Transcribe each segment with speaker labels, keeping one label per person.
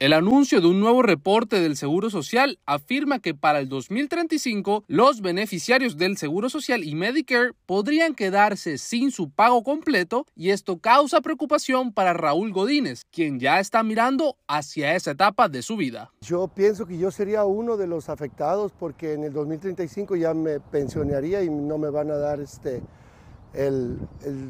Speaker 1: El anuncio de un nuevo reporte del Seguro Social afirma que para el 2035 los beneficiarios del Seguro Social y Medicare podrían quedarse sin su pago completo y esto causa preocupación para Raúl Godínez, quien ya está mirando hacia esa etapa de su vida. Yo pienso que yo sería uno de los afectados porque en el 2035 ya me pensionaría y no me van a dar este el,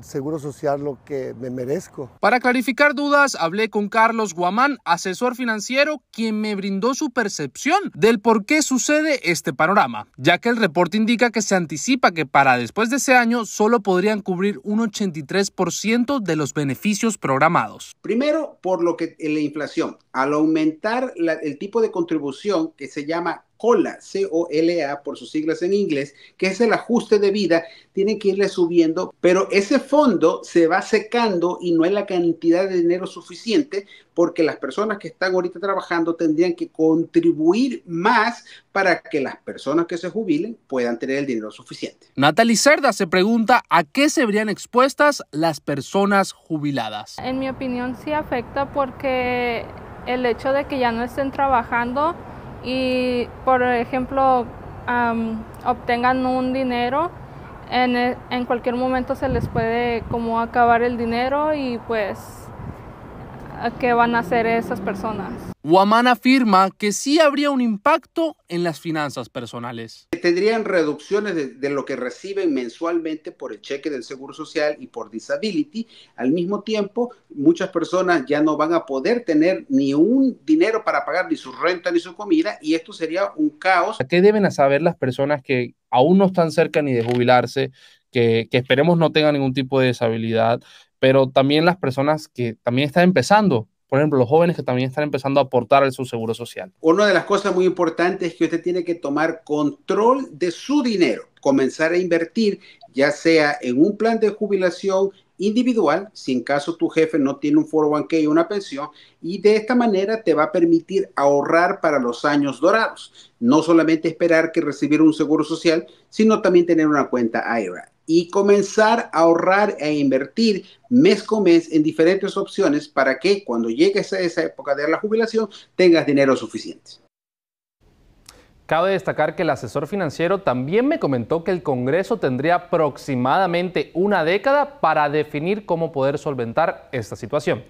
Speaker 1: Seguro Social lo que me merezco. Para clarificar dudas, hablé con Carlos Guamán, asesor financiero, quien me brindó su percepción del por qué sucede este panorama, ya que el reporte indica que se anticipa que para después de ese año solo podrían cubrir un 83% de los beneficios programados.
Speaker 2: Primero, por lo que eh, la inflación, al aumentar el tipo de contribución que se llama COLA, C-O-L-A por sus siglas en inglés, que es el ajuste de vida, tiene que irle subiendo, pero ese fondo se va secando y no es la cantidad de dinero suficiente porque las personas que están ahorita trabajando tendrían que contribuir más para que las personas que se jubilen puedan tener el dinero suficiente.
Speaker 1: Natalie Cerda se pregunta a qué se verían expuestas las personas jubiladas.
Speaker 3: En mi opinión sí afecta porque el hecho de que ya no estén trabajando y por ejemplo obtengan un dinero en, e, en cualquier momento se les puede como acabar el dinero y pues qué van a hacer esas personas.
Speaker 1: waman afirma que sí habría un impacto en las finanzas
Speaker 2: personales. Tendrían reducciones de, lo que reciben mensualmente por el cheque del Seguro Social y por Disability. Al mismo tiempo, muchas personas ya no van a poder tener ni un dinero para pagar ni su renta ni su comida y esto sería un caos.
Speaker 1: ¿Qué deben saber las personas que aún no están cerca ni de jubilarse, que, que, esperemos no tengan ningún tipo de deshabilidad, pero también las personas que también están empezando, por ejemplo, los jóvenes que también están empezando a aportar a su seguro social.
Speaker 2: Una de las cosas muy importantes es que usted tiene que tomar control de su dinero, comenzar a invertir, ya sea en un plan de jubilación individual, si en caso tu jefe no tiene un 401k o una pensión, y de esta manera te va a permitir ahorrar para los años dorados. No solamente esperar que recibir un seguro social, sino también tener una cuenta IRA y comenzar a ahorrar e invertir mes con mes en diferentes opciones para que cuando llegues a esa época de la jubilación tengas dinero suficiente.
Speaker 1: Cabe destacar que el asesor financiero también me comentó que el Congreso tendría aproximadamente una
Speaker 3: década para definir cómo poder solventar esta situación.